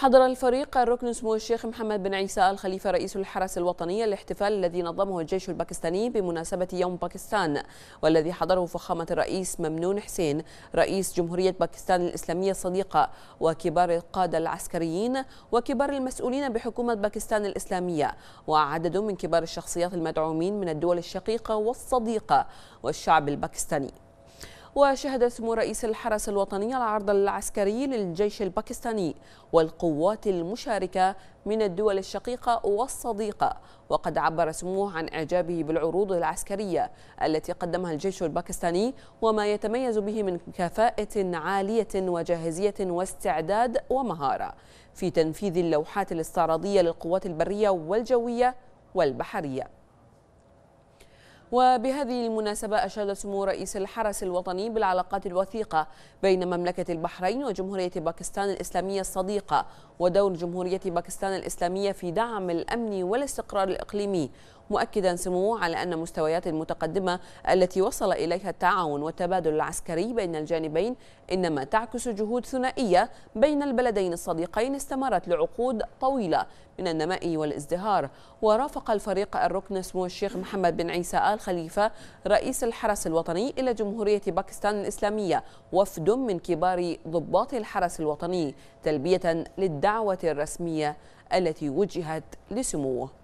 حضر الفريق الركن سمو الشيخ محمد بن عيسى الخليفة رئيس الحرس الوطني الاحتفال الذي نظمه الجيش الباكستاني بمناسبة يوم باكستان والذي حضره فخامة الرئيس ممنون حسين رئيس جمهورية باكستان الإسلامية الصديقة وكبار القادة العسكريين وكبار المسؤولين بحكومة باكستان الإسلامية وعدد من كبار الشخصيات المدعومين من الدول الشقيقة والصديقة والشعب الباكستاني وشهد سمو رئيس الحرس الوطني العرض العسكري للجيش الباكستاني والقوات المشاركة من الدول الشقيقة والصديقة وقد عبر سموه عن إعجابه بالعروض العسكرية التي قدمها الجيش الباكستاني وما يتميز به من كفاءة عالية وجاهزية واستعداد ومهارة في تنفيذ اللوحات الاستعراضية للقوات البرية والجوية والبحرية وبهذه المناسبة أشاد سمو رئيس الحرس الوطني بالعلاقات الوثيقة بين مملكة البحرين وجمهورية باكستان الإسلامية الصديقة ودور جمهورية باكستان الإسلامية في دعم الأمن والاستقرار الإقليمي مؤكدا سموه على أن مستويات المتقدمة التي وصل إليها التعاون والتبادل العسكري بين الجانبين إنما تعكس جهود ثنائية بين البلدين الصديقين استمرت لعقود طويلة من النماء والازدهار ورافق الفريق الركن سمو الشيخ محمد بن عيسى آل خليفة رئيس الحرس الوطني إلى جمهورية باكستان الإسلامية وفد من كبار ضباط الحرس الوطني تلبية للدعوة الرسمية التي وجهت لسموه